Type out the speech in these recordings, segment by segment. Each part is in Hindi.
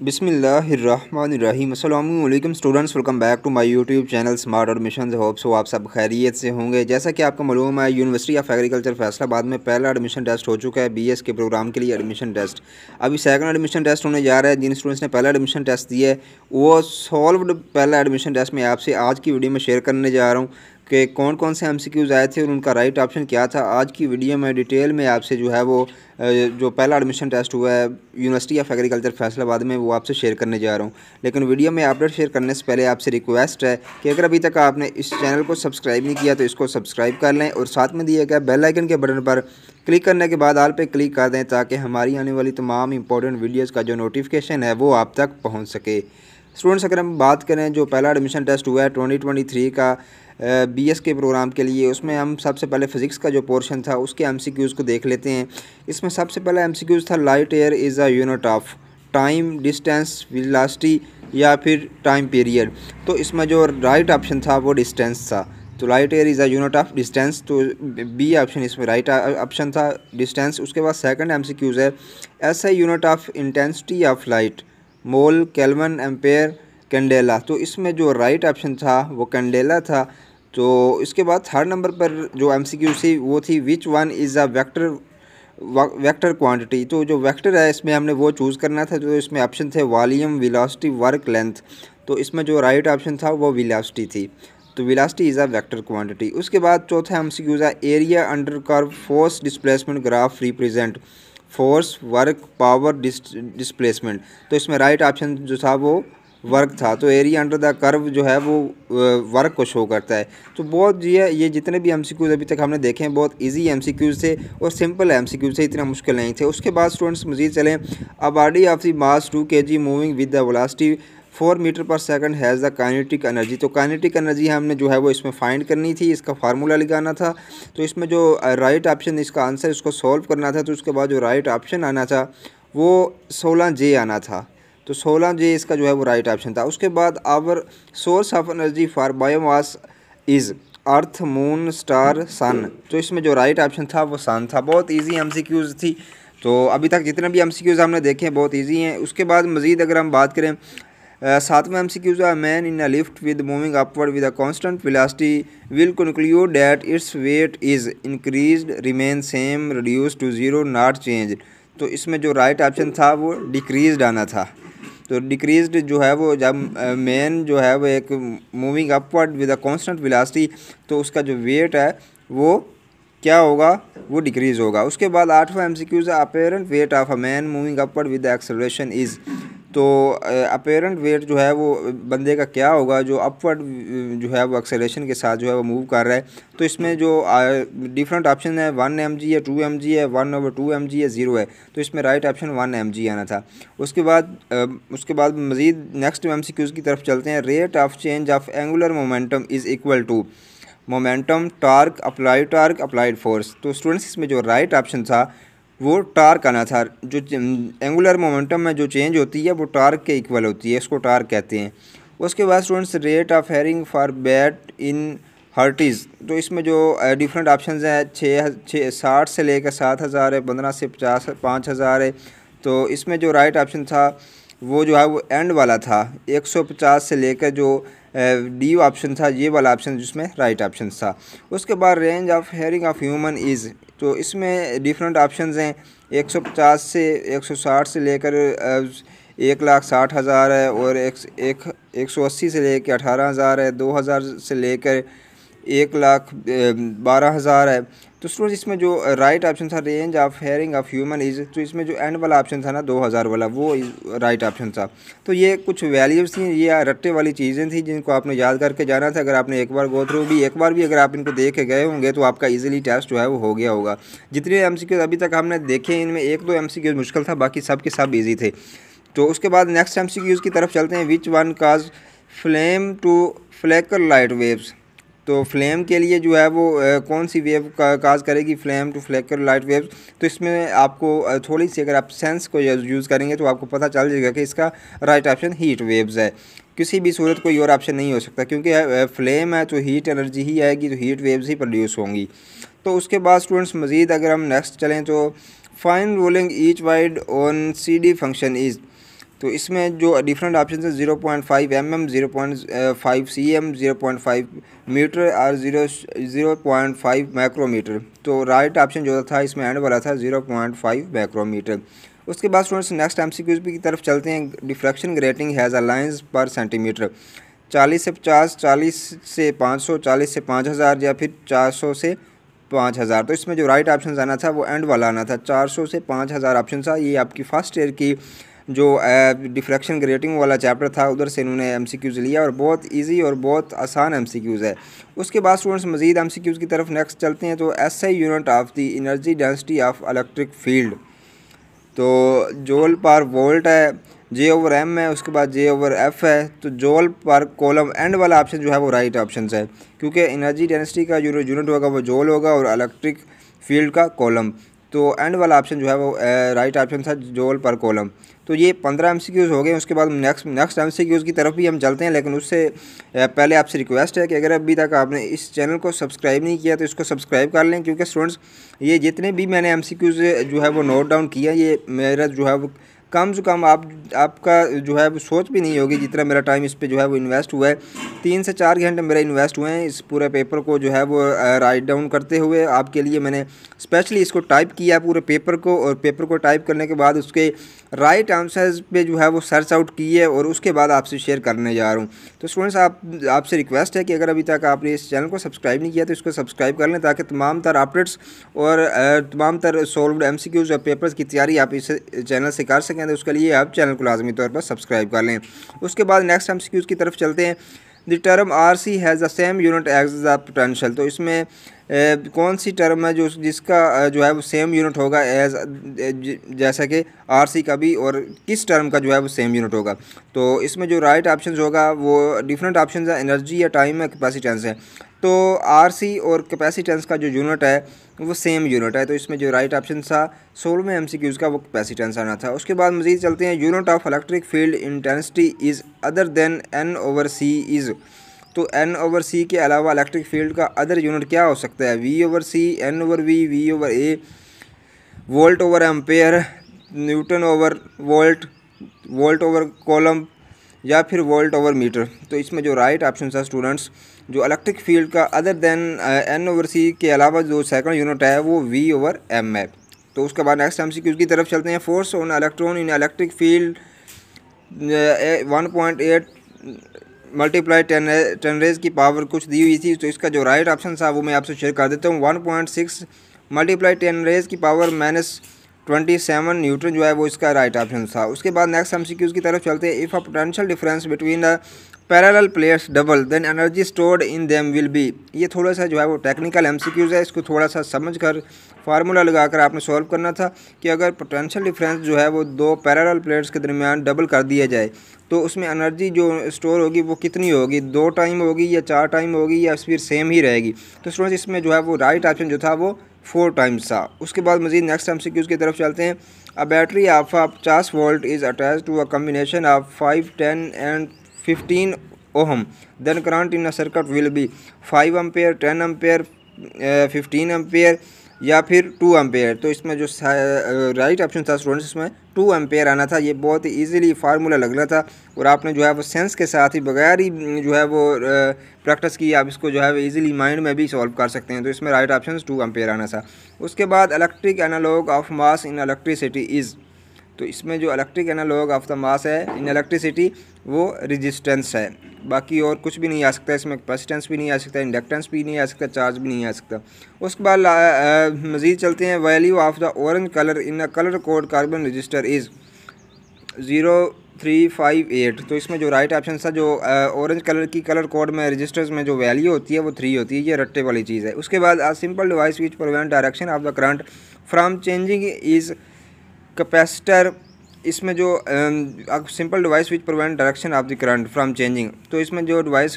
बिसमीम students welcome back to my YouTube channel smart और मिशन होप सो आप सब खैरियत से होंगे जैसा कि आपको मालूम है यूनिवर्सिटी ऑफ एग्रीकल्चर फैसलाबाद में पहला एडमिशन टेस्ट हो चुका है बीएस के प्रोग्राम के लिए एडमिशन टेस्ट अभी सेकंड एडमिशन टेस्ट होने जा रहा है जिन स्टूडेंट्स ने पहला एडमिशन टेस्ट दिया है वो सॉल्व्ड पहला एडमिशन टेस्ट मैं आपसे आज की वीडियो में शेयर करने जा रहा हूँ कि कौन कौन से एम आए थे और उनका राइट ऑप्शन क्या था आज की वीडियो में डिटेल में आपसे जो है वो जो पहला एडमिशन टेस्ट हुआ है यूनिवर्सिटी ऑफ एग्रीकल्चर फैसलाबाद में वो आपसे शेयर करने जा रहा हूँ लेकिन वीडियो में अपडेट शेयर करने से पहले आपसे रिक्वेस्ट है कि अगर अभी तक आपने इस चैनल को सब्सक्राइब नहीं किया तो इसको सब्सक्राइब कर लें और साथ में दिए गए बेल आइकन के बटन पर क्लिक करने के बाद आल पे क्लिक कर दें ताकि हमारी आने वाली तमाम इंपॉर्टेंट वीडियोज़ का जो नोटिफिकेशन है वो आप तक पहुँच सके स्टूडेंट्स अगर हम बात करें जो पहला एडमिशन टेस्ट हुआ है ट्वेंटी ट्वेंटी थ्री का बी एस के प्रोग्राम के लिए उसमें हम सबसे पहले फ़िज़िक्स का जो पोर्शन था उसके एम सी क्यूज़ को देख लेते हैं इसमें सबसे पहला एम सी क्यूज़ था light year is a unit of time distance velocity या फिर टाइम पीरियड तो इसमें जो राइट ऑप्शन था वो डिस्टेंस था तो light year is a unit of distance तो बी ऑप्शन इसमें राइट ऑप्शन था डिस्टेंस उसके बाद सेकंड क्यूज़ है S A unit of intensity of light mole kelvin ampere candela तो इसमें जो राइट ऑप्शन था वो कैंडेला था तो इसके बाद थर्ड नंबर पर जो एम थी वो थी which one is a vector vector quantity तो जो वेक्टर है इसमें हमने वो चूज़ करना था तो इसमें ऑप्शन थे वॉल्यूम विलासिटी वर्क लेंथ तो इसमें जो राइट ऑप्शन था वो विलासिटी थी तो velocity is a vector quantity उसके बाद चौथा M C Qs area under कर force displacement graph represent force work power displacement तो इसमें राइट ऑप्शन जो था वो वर्क था तो एरिया अंडर द कर्व जो है वो वर्क को शो करता है तो बहुत ये ये जितने भी एम अभी तक हमने देखे हैं बहुत इजी एम थे और सिंपल एम थे इतना मुश्किल नहीं थे उसके बाद स्टूडेंट्स मजीद चलें a body of the mass two K G moving with the velocity four metre per second has the kinetic energy तो काइनेटिक एनर्जी हमने जो है वो इसमें फाइंड करनी थी इसका फार्मूला लगाना था तो इसमें जो राइट ऑप्शन इसका आंसर इसको सॉल्व करना था तो उसके बाद जो राइट ऑप्शन आना था वो सोलह जे आना था तो सोलह जे इसका जो है वो राइट ऑप्शन था उसके बाद our source of energy for biomass is earth moon star sun तो इसमें जो राइट ऑप्शन था वो सन था बहुत सी क्यूज़ थी तो अभी तक जितने भी एमसीक्यूज हमने देखे हैं बहुत ईजी हैं उसके बाद मज़ीद अगर हम बात करें सातवां M C Qs a man in a lift with moving upward with a constant velocity will conclude that its weight is increase remain same reduce to zero not change तो इसमें जो राइट ऑप्शन था वो डिक्रीज आना था तो डिक्रीज जो है वो जब मैन uh, जो है वो एक moving upward with a constant velocity तो उसका जो वेट है वो क्या होगा वो डिक्रीज होगा उसके बाद आठवां M C Qs apparent weight of a man moving upward with acceleration is तो अपेरेंट वेट जो है वो बंदे का क्या होगा जो अपवर्ड जो है वो एक्सेलेशन के साथ जो है वो मूव कर रहा है तो इसमें जो डिफरेंट ऑप्शन है वन एम जी है टू एम जी है one over two M G है ज़ीरो है तो इसमें right option one M G आना था उसके बाद उसके बाद मज़ीद नेक्स्ट एम सी क्यूज़ की तरफ चलते हैं rate of change of angular momentum is equal to momentum torque applied torque applied force तो स्टूडेंट्स इसमें जो राइट ऑप्शन था वो टार्क था जो एंगुलर मोमेंटम में जो चेंज होती है वो टार्क के इक्वल होती है इसको टार्क कहते हैं उसके बाद students rate of hearing for bat in hertz तो इसमें जो डिफरेंट ऑप्शन हैं छः छः साठ से लेकर सात हज़ार है पंद्रह से पचास पाँच हज़ार है तो इसमें जो राइट ऑप्शन था वो जो है वो एंड वाला था एक सौ पचास से लेकर जो डी ऑप्शन था ये वाला ऑप्शन जिसमें राइट ऑप्शन था उसके बाद range of hearing of human is तो इसमें डिफरेंट ऑप्शन हैं 150 से 160 से लेकर एक लाख साठ हज़ार है और एक एक एक सौ अस्सी से लेकर अठारह हज़ार है दो हज़ार से लेकर एक लाख बारह हज़ार है तो स्टूडेंट इसमें जो राइट ऑप्शन था range of hearing of human is तो इसमें जो एंड वाला ऑप्शन था ना 2000 वाला वो राइट ऑप्शन था तो ये कुछ वैल्यूज़ थी ये रट्टे वाली चीज़ें थी जिनको आपने याद करके जाना था अगर आपने एक बार गो थ्रू भी एक बार भी अगर आप इनको देख गए होंगे तो आपका ईजिली टेस्ट जो है वो हो गया होगा जितने एम अभी तक हमने देखे इनमें एक दो एम मुश्किल था बाकी सब के सब ईजी थे तो उसके बाद नेक्स्ट एम की तरफ चलते हैं which one cause flame to flicker light waves तो फ्लेम के लिए जो है वो कौन सी वेव काज करेगी flame to flicker light wave तो इसमें आपको थोड़ी सी अगर आप सेंस को यूज़ करेंगे तो आपको पता चल जाएगा कि इसका राइट ऑप्शन हीट वेव्स है किसी भी सूरत कोई और ऑप्शन नहीं हो सकता क्योंकि फ्लेम है तो हीट एनर्जी ही आएगी तो हीट वेव्स ही प्रोड्यूस होंगी तो उसके बाद स्टूडेंट्स मज़ीद अगर हम नेक्स्ट चलें तो fine rolling each wide on C D function is तो इसमें जो डिफरेंट ऑप्शन है zero point five M M zero point five C M zero point five metre और zero zero point five micrometre तो राइट ऑप्शन जो था इसमें एंड वाला था ज़ीरो पॉइंट फाइव माइक्रोमीटर उसके बाद स्टूडेंट्स नेक्स्ट एम सी की तरफ चलते हैं diffraction grating has a lines per centimetre चालीस से पचास चालीस से पाँच सौ चालीस से पाँच हज़ार या फिर चार सौ से पाँच हज़ार तो इसमें जो राइट ऑप्शन आना था वो एंड वाला आना था चार सौ से पाँच हज़ार ऑप्शन था ये आपकी फर्स्ट ईयर की जो डिफ्रैक्शन ग्रेटिंग वाला चैप्टर था उधर से इन्होंने एम सी क्यूज़ लिया और बहुत ईजी और बहुत आसान एम सी क्यूज़ है उसके बाद स्टूडेंट्स मजीद एम सी क्यूज़ की तरफ नेक्स्ट चलते हैं तो S I unit of the energy density of electric field तो जोल पर वोल्ट है जे ओवर एम है उसके बाद जे ओवर एफ है तो जोल पर कॉलम एंड वाला ऑप्शन जो है वो राइट ऑप्शन है क्योंकि एनर्जी डेंसिटी का जो यूनिट होगा वो जोल होगा और इलेक्ट्रिक फील्ड का कॉलम तो एंड वाला ऑप्शन जो है वो राइट ऑप्शन था जोल पर कॉलम तो ये पंद्रह एम हो गए उसके बाद नेक्स्ट नेक्स्ट एम की तरफ भी हम चलते हैं लेकिन उससे पहले आपसे रिक्वेस्ट है कि अगर अभी तक आपने इस चैनल को सब्सक्राइब नहीं किया तो इसको सब्सक्राइब कर लें क्योंकि स्टूडेंट्स ये जितने भी मैंने एम जो है वो नोट डाउन किया ये मेरा जो है वो कम से कम आप आपका जो है वो सोच भी नहीं होगी जितना मेरा टाइम इस पर जो है वो इन्वेस्ट हुआ है तीन से चार घंटे मेरे इन्वेस्ट हुए हैं इस पूरे पेपर को जो है वो राइट डाउन करते हुए आपके लिए मैंने स्पेशली इसको टाइप किया पूरे पेपर को और पेपर को टाइप करने के बाद उसके राइट आंसर्स पे जो है वो सर्च आउट किए और उसके बाद आपसे शेयर करने जा रहा हूँ तो स्टूडेंट्स आप आपसे रिक्वेस्ट है कि अगर अभी तक आपने इस चैनल को सब्सक्राइब नहीं किया तो इसको सब्सक्राइब कर लें ताकि तमाम तर अपडेट्स और तमाम तर सोल्व एम सी क्यूज़ और पेपर्स की तैयारी आप इस चैनल से कर सकें सकें तो उसके लिए आप चैनल को लाजमी तौर पर सब्सक्राइब कर लें उसके बाद नेक्स्ट हम सिक्यूज़ की तरफ चलते हैं the term R C has the same unit as the potential तो इसमें ए, कौन सी टर्म है जो जिसका जो है वो सेम यूनिट होगा एज जैसा कि आर सी का भी और किस टर्म का जो है वो सेम यूनिट होगा तो इसमें जो राइट right ऑप्शन होगा वो डिफरेंट ऑप्शन है एनर्जी या टाइम है कैपेसिटेंस है तो आरसी और कैपेसिटेंस का जो यूनिट है वो सेम यूनिट है तो इसमें जो राइट ऑप्शन था सोलह में एमसीक्यूज़ का वो कैपेसिटेंस आना था उसके बाद मजीद चलते हैं unit of electric field intensity is other than N over C is तो एन ओवर सी के अलावा इलेक्ट्रिक फील्ड का अदर यूनिट क्या हो सकता है V over C N over V V over A volt over ampere newton over volt volt over coulomb या फिर वोल्ट ओवर मीटर तो इसमें जो राइट ऑप्शन था स्टूडेंट्स जो इलेक्ट्रिक फील्ड का other than N over C के अलावा जो सेकंड यूनिट है वो वी ओवर एम है तो उसके बाद नेक्स्ट एम सी की तरफ चलते हैं force on electron in electric field one point eight multiply ten ten raise की पावर कुछ दी हुई थी तो इसका जो राइट ऑप्शन था वो मैं आपसे शेयर कर देता हूँ one point six multiply ten raise की power minus twenty seven newton जो है वो इसका राइट ऑप्शन था उसके बाद नेक्स्ट हम सी की तरफ चलते हैं if a potential difference between the parallel plates double then energy stored in them will be ये थोड़ा सा जो है वो टेक्निकल एम है इसको थोड़ा सा समझ कर फार्मूला लगा कर आपने सॉल्व करना था कि अगर पोटेंशियल डिफरेंस जो है वो दो पैरेलल प्लेयर्स के दरमियान डबल कर दिया जाए तो उसमें एनर्जी जो स्टोर होगी वो कितनी होगी दो टाइम होगी या चार टाइम होगी या फिर सेम ही रहेगी तो स्टूडेंट्स इसमें जो है वो राइट ऑप्शन जो था वो फोर टाइम्स था उसके बाद मजीद नेक्स्ट एम सी की तरफ चलते हैं अ बैटरी ऑफ पचास volt is attach to a combination of five ten and fifteen ohm then current in a circuit will be five ampere ten ampere fifteen ampere या फिर टू एम्पेयर तो इसमें जो राइट ऑप्शन था स्टूडेंट्स इसमें टू एम्पेयर आना था ये बहुत ही ईजिली फार्मूला लग रहा था और आपने जो है वो सेंस के साथ ही बगैर ही जो है वो प्रैक्टिस की आप इसको जो है वो ईजिली माइंड में भी सॉल्व कर सकते हैं तो इसमें राइट ऑप्शन टू एम्पेयर आना था उसके बाद electric analogue of mass in electricity is तो इसमें जो electric analogue of the mass है इन इलेक्ट्रिसिटी वो रेजिस्टेंस है बाकी और कुछ भी नहीं आ सकता इसमें कैपेसिटेंस भी नहीं आ सकता इंडक्टेंस भी नहीं आ सकता चार्ज भी नहीं आ सकता उसके बाद मज़ीद चलते हैं value of the orange colour in a colour code carbon resistor is zero three five eight तो इसमें जो राइट ऑप्शन था जो ऑरेंज कलर की कलर कोड में रजिस्टर्स में जो वैल्यू होती है वो थ्री होती है ये रट्टे वाली चीज़ है उसके बाद simple device which prevent direction of the current from changing is capacitor इसमें जो simple device which prevent direction of the current from changing तो इसमें जो डिवाइस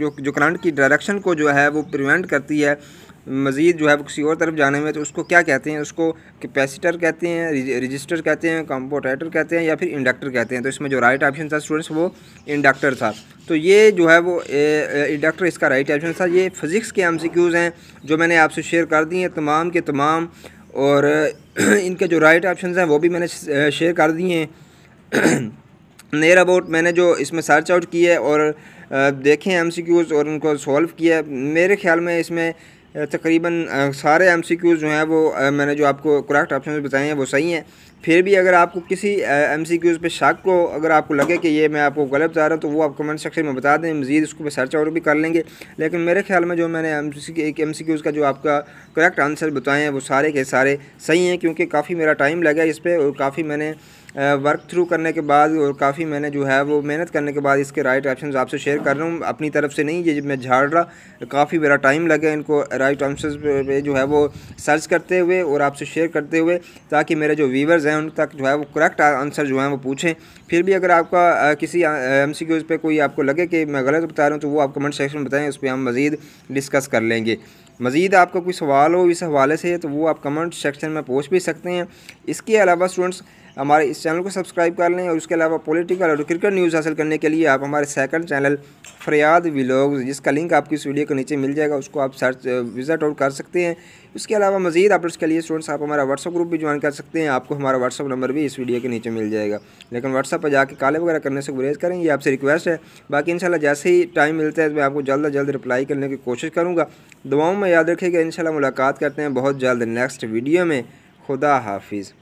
जो जो करंट की डायरेक्शन को जो है वो प्रिवेंट करती है मज़ीद जो है किसी और तरफ जाने में तो उसको क्या कहते हैं उसको कैपेसिटर कहते हैं रजिस्टर कहते हैं कंपोटेटर कहते हैं या फिर इंडक्टर कहते हैं तो इसमें जो राइट ऑप्शन था स्टूडेंट्स वो इंडक्टर था तो ये जो है वो इंडक्टर इसका राइट ऑप्शन था ये फिज़िक्स के एम हैं जो मैंने आपसे शेयर कर दिए हैं तमाम के तमाम और इनके जो राइट ऑप्शन हैं वो भी मैंने शेयर कर दिए हैं नेर अबाउट मैंने जो इसमें सर्च आउट किया है और देखे हैं एम सी क्यूज़ और उनको सॉल्व किया है मेरे ख्याल में इसमें तकरीबन सारे एम सी क्यूज़ जो हैं वो मैंने जो आपको करेक्ट ऑप्शन बताए हैं वो सही हैं फिर भी अगर आपको किसी एम सी क्यूज़ पर शक हो अगर आपको लगे कि ये मैं आपको गलत बता रहा हूँ तो वो आप कमेंट सेक्शन में बता दें मजीद उसको पर सर्च और भी कर लेंगे लेकिन मेरे ख्याल में जो मैंने एम सी एक एम सी क्यूज़ का जो आपका करेक्ट आंसर बताए हैं वो सारे के सारे सही हैं क्योंकि काफ़ी मेरा टाइम लगा इस पर और काफ़ी मैंने वर्क थ्रू करने के बाद और काफ़ी मैंने जो है वो मेहनत करने के बाद इसके राइट ऑप्शन आपसे शेयर कर रहा हूँ अपनी तरफ से नहीं ये जब मैं झाड़ रहा काफ़ी मेरा टाइम लगा इनको राइट ऑप्शन पे जो है वो सर्च करते हुए और आपसे शेयर करते हुए ताकि मेरे जो व्यूवर्स हैं उन तक जो है वो करेक्ट आंसर जो है वो पूछें फिर भी अगर आपका किसी एम सी क्यूज़ पर कोई आपको लगे कि मैं गलत बता रहा हूँ तो वो आप कमेंट सेक्शन में बताएँ उस पर हम मज़ीद डिस्कस कर लेंगे मज़ीद आपका कोई सवाल हो इस हवाले से तो वो आप कमेंट सेक्शन में पूछ भी सकते हैं इसके अलावा स्टूडेंट्स हमारे इस चैनल को सब्सक्राइब कर लें और उसके अलावा पॉलिटिकल और क्रिकेट न्यूज़ हासिल करने के लिए आप हमारे सेकंड चैनल फरियाद विलोग जिसका लिंक आपको इस वीडियो के नीचे मिल जाएगा उसको आप सर्च विज़िट आउट कर सकते हैं इसके अलावा मजीद अपडेट्स के लिए स्टूडेंट्स आप हमारा व्हाट्सअप ग्रुप भी ज्वाइन कर सकते हैं आपको हमारा व्हाट्सअप नंबर भी इस वीडियो के नीचे मिल जाएगा लेकिन व्हाट्सअप पर जाकर काले वगैरह करने से गुरेज करें ये आपसे रिक्वेस्ट है बाकी इन जैसे ही टाइम मिलता है मैं आपको जल्द अज जल्द रिप्लाई करने की कोशिश करूँगा दुआओं में याद रखिएगा इन मुलाकात करते हैं बहुत जल्द नेक्स्ट वीडियो में खुदा हाफिज़